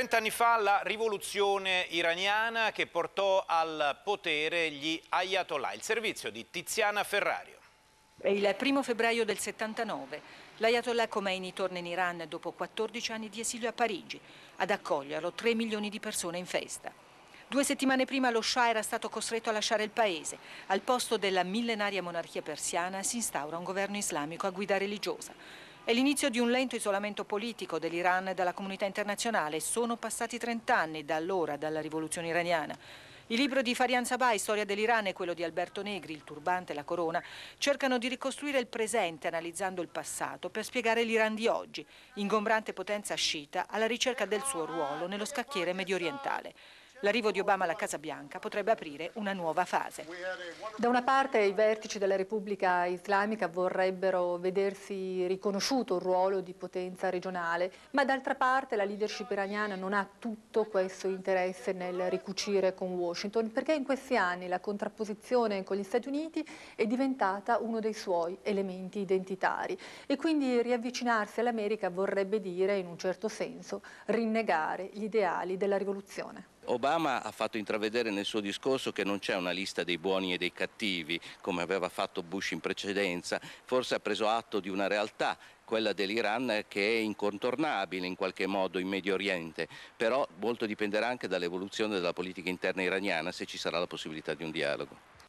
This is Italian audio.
Trent'anni fa la rivoluzione iraniana che portò al potere gli Ayatollah, il servizio di Tiziana Ferrario. È il primo febbraio del 79. L'Ayatollah Khomeini torna in Iran dopo 14 anni di esilio a Parigi. Ad accoglierlo 3 milioni di persone in festa. Due settimane prima lo Shah era stato costretto a lasciare il paese. Al posto della millenaria monarchia persiana si instaura un governo islamico a guida religiosa. È l'inizio di un lento isolamento politico dell'Iran dalla comunità internazionale. Sono passati 30 anni da allora, dalla rivoluzione iraniana. Il libro di Farian Sabai, Storia dell'Iran, e quello di Alberto Negri, Il turbante e la corona, cercano di ricostruire il presente analizzando il passato per spiegare l'Iran di oggi, ingombrante potenza sciita alla ricerca del suo ruolo nello scacchiere mediorientale. L'arrivo di Obama alla Casa Bianca potrebbe aprire una nuova fase. Da una parte i vertici della Repubblica Islamica vorrebbero vedersi riconosciuto un ruolo di potenza regionale, ma d'altra parte la leadership iraniana non ha tutto questo interesse nel ricucire con Washington, perché in questi anni la contrapposizione con gli Stati Uniti è diventata uno dei suoi elementi identitari e quindi riavvicinarsi all'America vorrebbe dire in un certo senso rinnegare gli ideali della rivoluzione. Obama ha fatto intravedere nel suo discorso che non c'è una lista dei buoni e dei cattivi, come aveva fatto Bush in precedenza, forse ha preso atto di una realtà quella dell'Iran che è incontornabile in qualche modo in Medio Oriente, però molto dipenderà anche dall'evoluzione della politica interna iraniana se ci sarà la possibilità di un dialogo.